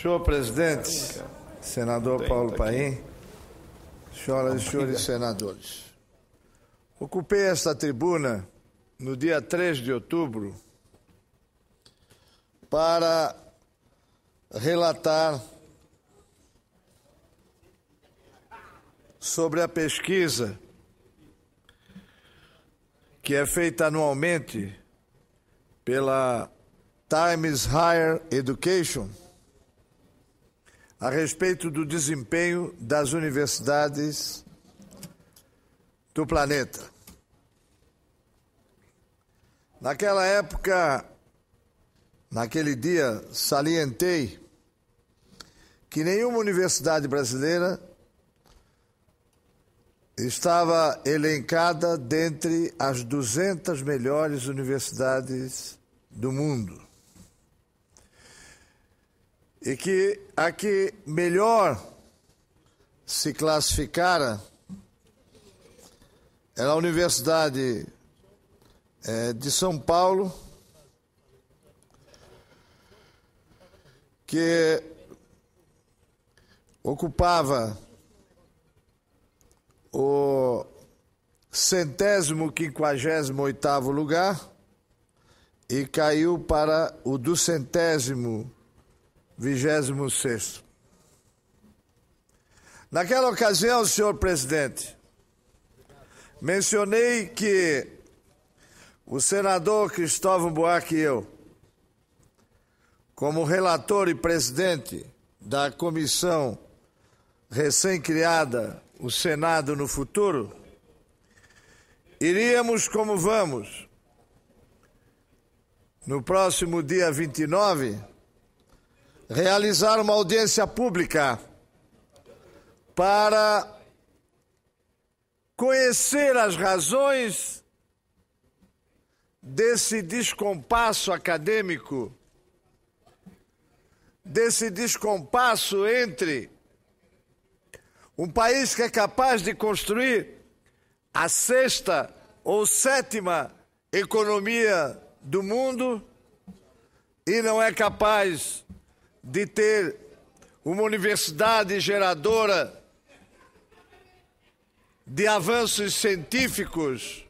Senhor presidente, senador Paulo tá Paim, senhoras e senhores senadores. Ocupei esta tribuna no dia 3 de outubro para relatar sobre a pesquisa que é feita anualmente pela Times Higher Education a respeito do desempenho das universidades do planeta. Naquela época, naquele dia, salientei que nenhuma universidade brasileira estava elencada dentre as 200 melhores universidades do mundo e que a que melhor se classificara era é a Universidade é, de São Paulo, que ocupava o centésimo quinquagésimo oitavo lugar e caiu para o duzentésimo 26. Naquela ocasião, senhor presidente, mencionei que o senador Cristóvão Buarque e eu, como relator e presidente da comissão recém-criada, o Senado no futuro, iríamos como vamos, no próximo dia 29, realizar uma audiência pública para conhecer as razões desse descompasso acadêmico, desse descompasso entre um país que é capaz de construir a sexta ou sétima economia do mundo e não é capaz de ter uma universidade geradora de avanços científicos,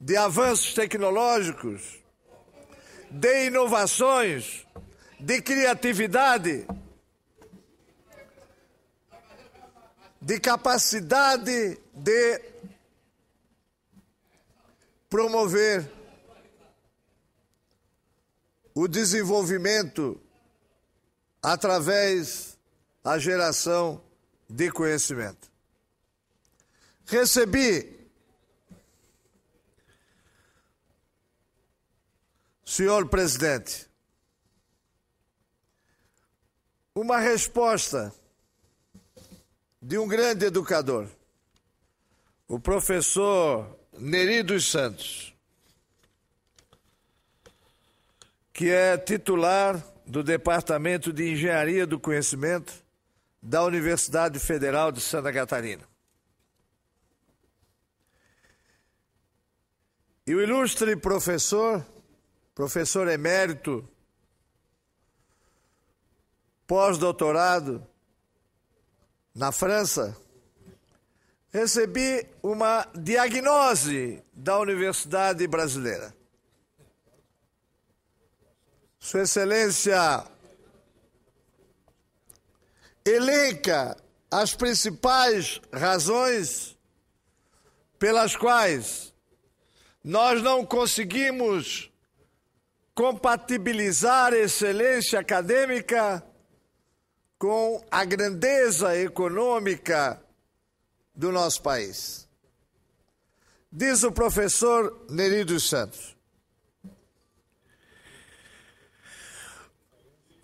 de avanços tecnológicos, de inovações, de criatividade, de capacidade de promover o desenvolvimento através da geração de conhecimento. Recebi, senhor presidente, uma resposta de um grande educador, o professor Neri dos Santos, que é titular do Departamento de Engenharia do Conhecimento da Universidade Federal de Santa Catarina. E o ilustre professor, professor emérito, pós-doutorado na França, recebi uma diagnose da Universidade Brasileira. Sua Excelência elenca as principais razões pelas quais nós não conseguimos compatibilizar excelência acadêmica com a grandeza econômica do nosso país. Diz o professor Nerido Santos.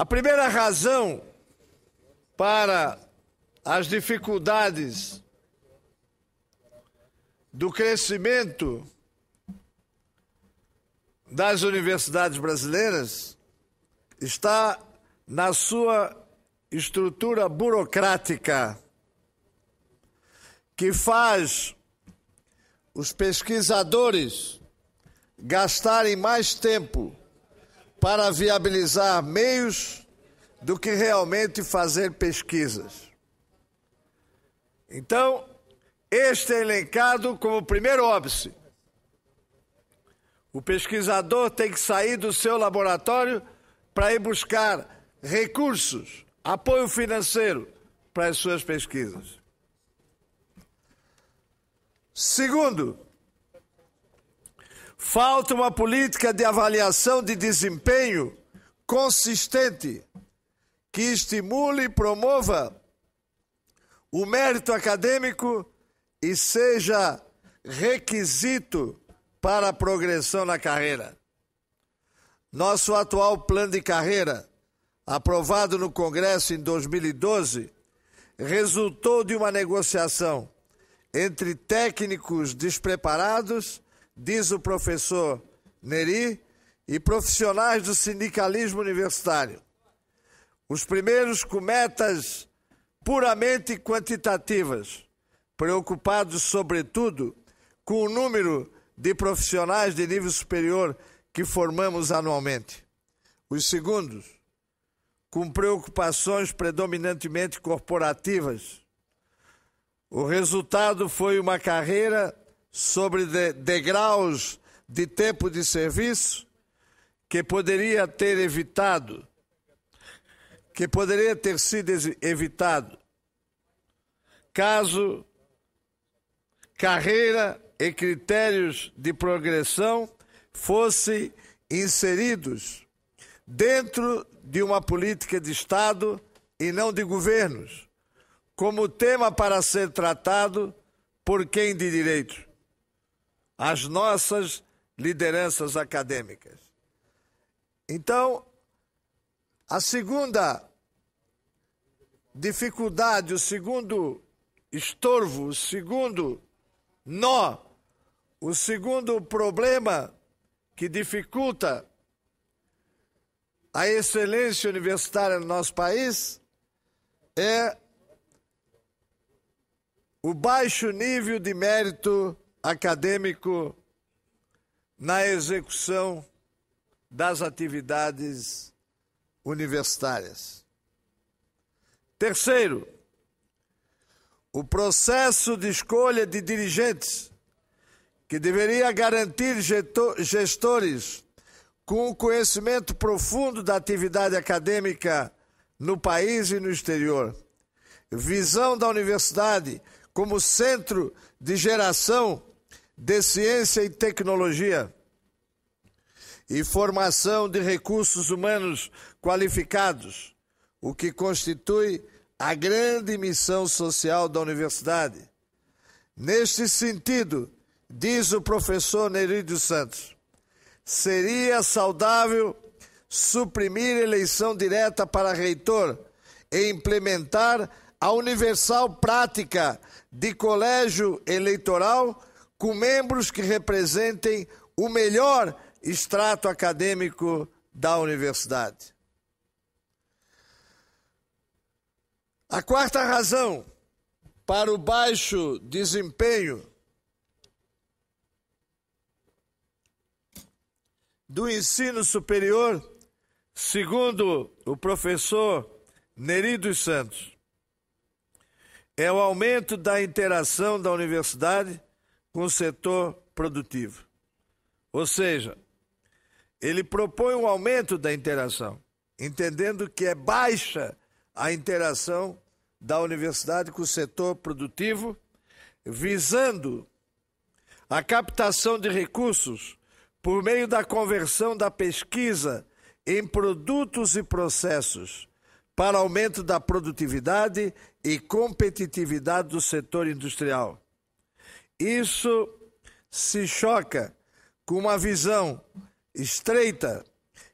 A primeira razão para as dificuldades do crescimento das universidades brasileiras está na sua estrutura burocrática, que faz os pesquisadores gastarem mais tempo para viabilizar meios do que realmente fazer pesquisas. Então, este é elencado como primeiro óbice. O pesquisador tem que sair do seu laboratório para ir buscar recursos, apoio financeiro para as suas pesquisas. Segundo, Falta uma política de avaliação de desempenho consistente que estimule e promova o mérito acadêmico e seja requisito para a progressão na carreira. Nosso atual plano de carreira, aprovado no Congresso em 2012, resultou de uma negociação entre técnicos despreparados diz o professor Neri, e profissionais do sindicalismo universitário. Os primeiros com metas puramente quantitativas, preocupados, sobretudo, com o número de profissionais de nível superior que formamos anualmente. Os segundos, com preocupações predominantemente corporativas. O resultado foi uma carreira sobre degraus de tempo de serviço que poderia ter evitado, que poderia ter sido evitado, caso carreira e critérios de progressão fossem inseridos dentro de uma política de Estado e não de governos, como tema para ser tratado por quem de direito as nossas lideranças acadêmicas. Então, a segunda dificuldade, o segundo estorvo, o segundo nó, o segundo problema que dificulta a excelência universitária no nosso país é o baixo nível de mérito acadêmico na execução das atividades universitárias. Terceiro, o processo de escolha de dirigentes, que deveria garantir gestores com o conhecimento profundo da atividade acadêmica no país e no exterior. Visão da universidade como centro de geração de ciência e tecnologia e formação de recursos humanos qualificados, o que constitui a grande missão social da universidade. Neste sentido, diz o professor Nerídio Santos, seria saudável suprimir eleição direta para reitor e implementar a universal prática de colégio eleitoral com membros que representem o melhor extrato acadêmico da universidade. A quarta razão para o baixo desempenho do ensino superior, segundo o professor dos Santos, é o aumento da interação da universidade com o setor produtivo. Ou seja, ele propõe um aumento da interação, entendendo que é baixa a interação da universidade com o setor produtivo, visando a captação de recursos por meio da conversão da pesquisa em produtos e processos para aumento da produtividade e competitividade do setor industrial, isso se choca com uma visão estreita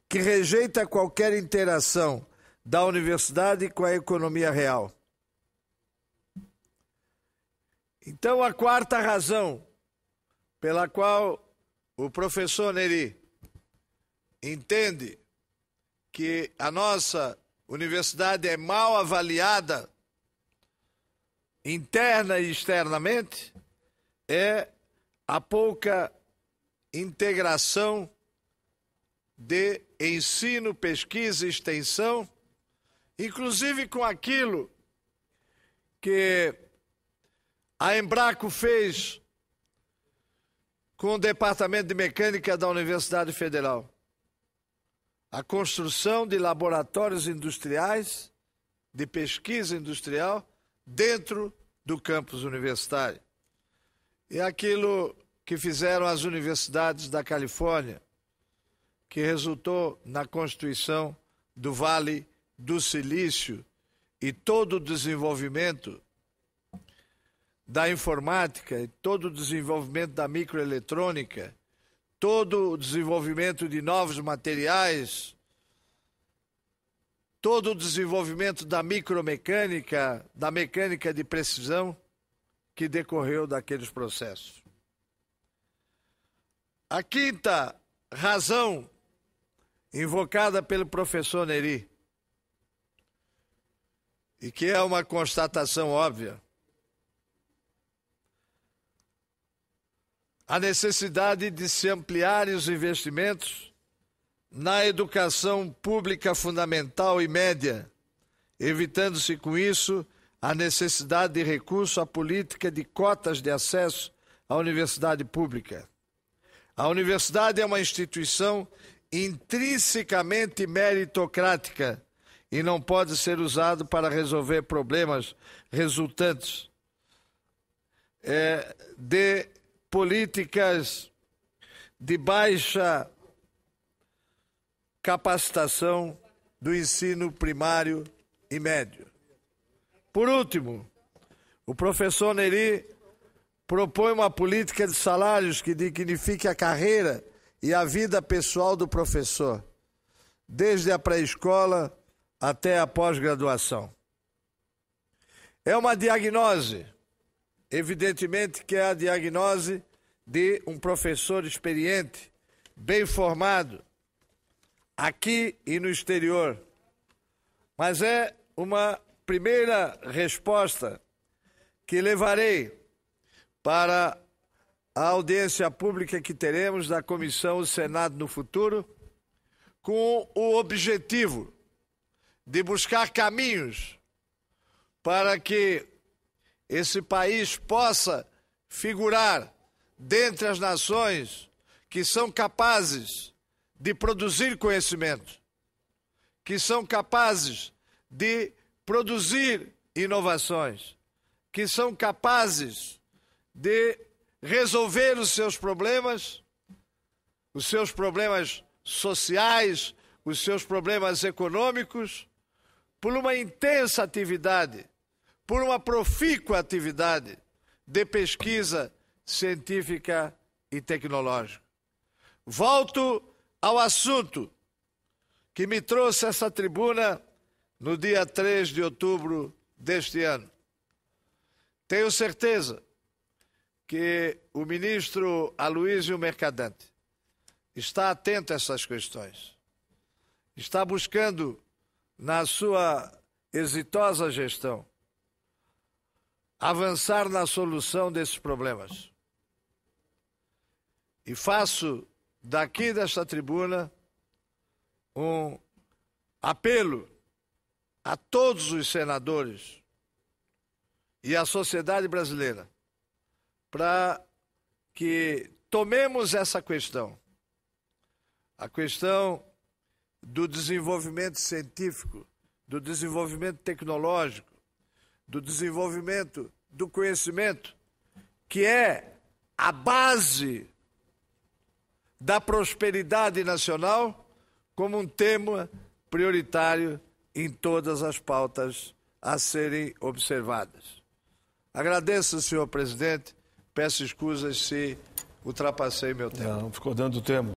que rejeita qualquer interação da universidade com a economia real. Então, a quarta razão pela qual o professor Neri entende que a nossa universidade é mal avaliada interna e externamente é a pouca integração de ensino, pesquisa e extensão, inclusive com aquilo que a Embraco fez com o Departamento de Mecânica da Universidade Federal. A construção de laboratórios industriais, de pesquisa industrial, dentro do campus universitário. É aquilo que fizeram as universidades da Califórnia, que resultou na constituição do Vale do Silício e todo o desenvolvimento da informática, e todo o desenvolvimento da microeletrônica, todo o desenvolvimento de novos materiais, todo o desenvolvimento da micromecânica, da mecânica de precisão que decorreu daqueles processos. A quinta razão invocada pelo professor Neri, e que é uma constatação óbvia, a necessidade de se ampliar os investimentos na educação pública fundamental e média, evitando-se com isso a necessidade de recurso à política de cotas de acesso à universidade pública. A universidade é uma instituição intrinsecamente meritocrática e não pode ser usado para resolver problemas resultantes é, de políticas de baixa capacitação do ensino primário e médio. Por último, o professor Neri propõe uma política de salários que dignifique a carreira e a vida pessoal do professor, desde a pré-escola até a pós-graduação. É uma diagnose, evidentemente que é a diagnose de um professor experiente, bem formado, aqui e no exterior, mas é uma primeira resposta que levarei para a audiência pública que teremos da Comissão Senado no futuro, com o objetivo de buscar caminhos para que esse país possa figurar dentre as nações que são capazes de produzir conhecimento, que são capazes de produzir inovações que são capazes de resolver os seus problemas, os seus problemas sociais, os seus problemas econômicos, por uma intensa atividade, por uma profícua atividade de pesquisa científica e tecnológica. Volto ao assunto que me trouxe essa tribuna no dia 3 de outubro deste ano. Tenho certeza que o ministro Aloísio Mercadante está atento a essas questões, está buscando, na sua exitosa gestão, avançar na solução desses problemas. E faço daqui desta tribuna um apelo a todos os senadores e à sociedade brasileira para que tomemos essa questão, a questão do desenvolvimento científico, do desenvolvimento tecnológico, do desenvolvimento do conhecimento, que é a base da prosperidade nacional, como um tema prioritário em todas as pautas a serem observadas. Agradeço, senhor presidente. Peço escusas se ultrapassei meu tempo. Não, ficou dando tempo.